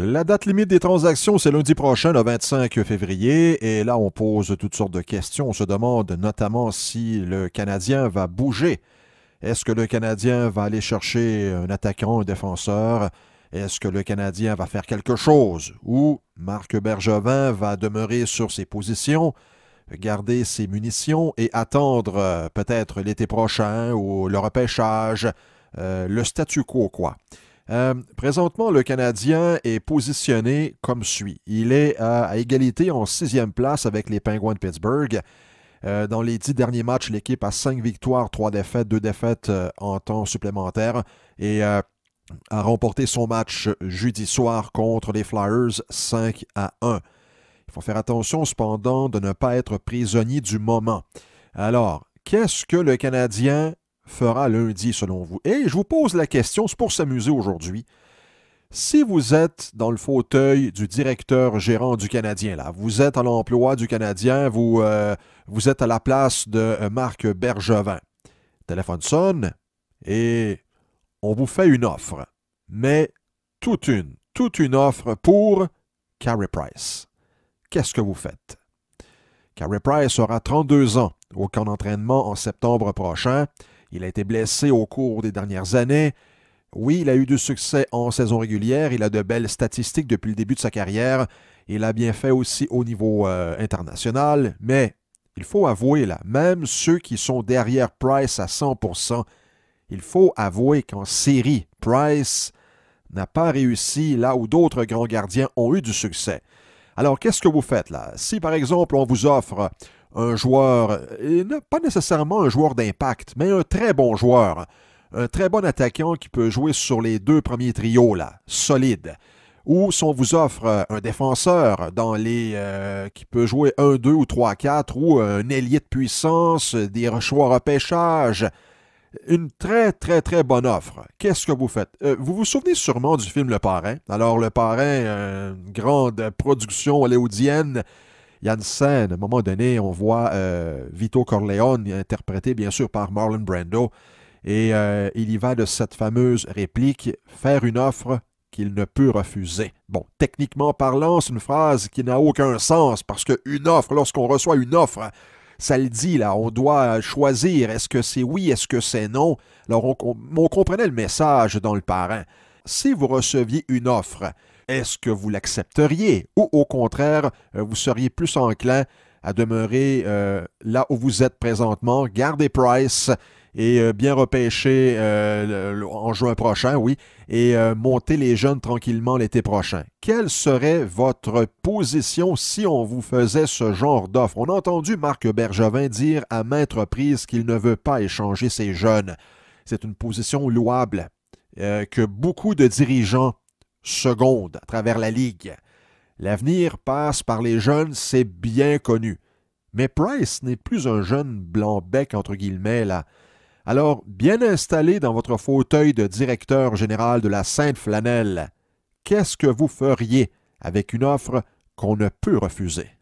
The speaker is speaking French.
La date limite des transactions, c'est lundi prochain, le 25 février. Et là, on pose toutes sortes de questions. On se demande notamment si le Canadien va bouger. Est-ce que le Canadien va aller chercher un attaquant, un défenseur? Est-ce que le Canadien va faire quelque chose? Ou Marc Bergevin va demeurer sur ses positions, garder ses munitions et attendre euh, peut-être l'été prochain ou le repêchage, euh, le statu quo, quoi. Euh, présentement, le Canadien est positionné comme suit. Il est à, égalité en sixième place avec les Penguins de Pittsburgh. Euh, dans les dix derniers matchs, l'équipe a cinq victoires, trois défaites, deux défaites euh, en temps supplémentaire et a remporté son match jeudi soir contre les Flyers 5 à 1. Il faut faire attention cependant de ne pas être prisonnier du moment. Alors, qu'est-ce que le Canadien fera lundi selon vous? Et je vous pose la question, c'est pour s'amuser aujourd'hui. Si vous êtes dans le fauteuil du directeur gérant du Canadien, là, vous êtes à l'emploi du Canadien, vous, euh, êtes à la place de euh, Marc Bergevin. Téléphone sonne et on vous fait une offre, mais toute une, toute une offre pour Carey Price. Qu'est-ce que vous faites? Carey Price aura 32 ans au camp d'entraînement en septembre prochain. Il a été blessé au cours des dernières années. Oui, il a eu du succès en saison régulière, il a de belles statistiques depuis le début de sa carrière, il a bien fait aussi au niveau euh, international, mais il faut avouer là, même ceux qui sont derrière Price à 100%, il faut avouer qu'en série, Price n'a pas réussi là où d'autres grands gardiens ont eu du succès. Alors qu'est-ce que vous faites là Si par exemple on vous offre un joueur, euh, pas nécessairement un joueur d'impact, mais un très bon joueur. Un très bon attaquant qui peut jouer sur les deux premiers trios, là, solide. Ou si on vous offre euh, un défenseur dans les euh, qui peut jouer 1, 2 ou 3, 4, ou un ailier de puissance, des choix repêchage. Une très, très, très bonne offre. Qu'est-ce que vous faites? vous vous souvenez sûrement du film Le Parrain. Alors, Le Parrain, une grande production hollywoodienne Janssen. À un moment donné, on voit euh, Vito Corleone, interprété bien sûr par Marlon Brando. Et euh, il y va de cette fameuse réplique faire une offre qu'il ne peut refuser. Bon, techniquement parlant, c'est une phrase qui n'a aucun sens parce qu'une offre, lorsqu'on reçoit une offre, ça le dit là, on doit choisir est-ce que c'est oui, est-ce que c'est non. Alors on, comprenait le message dans le parrain, Si vous receviez une offre, est-ce que vous l'accepteriez ou au contraire, euh, vous seriez plus enclin à demeurer euh, là où vous êtes présentement, garder Price et euh, bien repêcher en juin prochain, oui, et monter les jeunes tranquillement l'été prochain. Quelle serait votre position si on vous faisait ce genre d'offre? On a entendu Marc Bergevin dire à maintes reprises qu'il ne veut pas échanger ses jeunes. C'est une position louable que beaucoup de dirigeants seconde à travers la Ligue. L'avenir passe par les jeunes, c'est bien connu. Mais Price n'est plus un jeune blanc-bec, entre guillemets, là. Alors, bien installé dans votre fauteuil de directeur général de la Sainte-Flanelle, qu'est-ce que vous feriez avec une offre qu'on ne peut refuser?